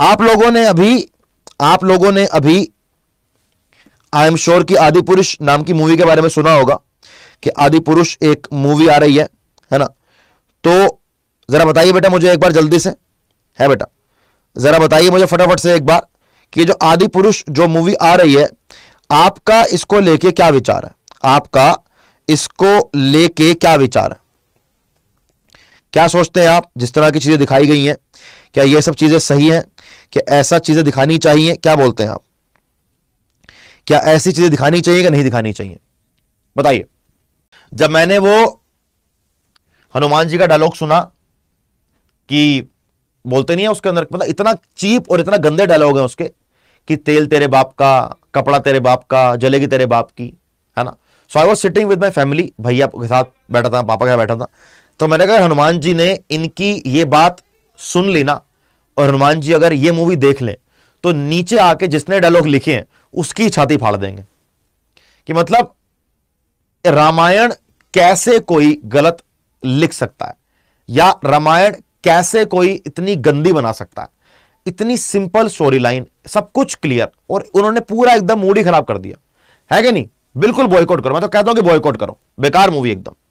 आप लोगों ने अभी आप लोगों ने अभी आई एम श्योर कि आदि पुरुष नाम की मूवी के बारे में सुना होगा कि आदि पुरुष एक मूवी आ रही है है ना तो जरा बताइए बेटा मुझे एक बार जल्दी से है बेटा जरा बताइए मुझे फटाफट से एक बार कि जो आदि पुरुष जो मूवी आ रही है आपका इसको लेके क्या विचार है आपका इसको लेके क्या विचार है क्या सोचते हैं आप जिस तरह की चीज़ें दिखाई गई हैं क्या ये सब चीज़ें सही हैं कि ऐसा चीज़ें दिखानी चाहिए क्या बोलते हैं आप क्या ऐसी चीज़ें दिखानी चाहिए कि नहीं दिखानी चाहिए बताइए जब मैंने वो हनुमान जी का डायलॉग सुना कि बोलते नहीं है उसके अंदर मतलब इतना चीप और इतना गंदे डायलॉग है उसके कि तेल तेरे बाप का कपड़ा तेरे बाप का जलेगी तेरे बाप की है ना so I was sitting with my family भैया के साथ बैठा था पापा के साथ बैठा था तो मैंने कहा हनुमान जी ने इनकी ये बात सुन ली ना और हनुमान जी अगर ये मूवी देख लें तो नीचे आके जिसने डायलॉग लिखे हैं उसकी छाती फाड़ देंगे कि मतलब रामायण कैसे कोई गलत लिख सकता है या रामायण कैसे कोई इतनी गंदी बना सकता है इतनी सिंपल स्टोरी लाइन सब कुछ क्लियर और उन्होंने पूरा एकदम मूड ही खराब कर दिया है कि नहीं बिल्कुल बॉयकॉट करो मैं तो कहता हूं कि बॉयकॉट करो बेकार मूवी एकदम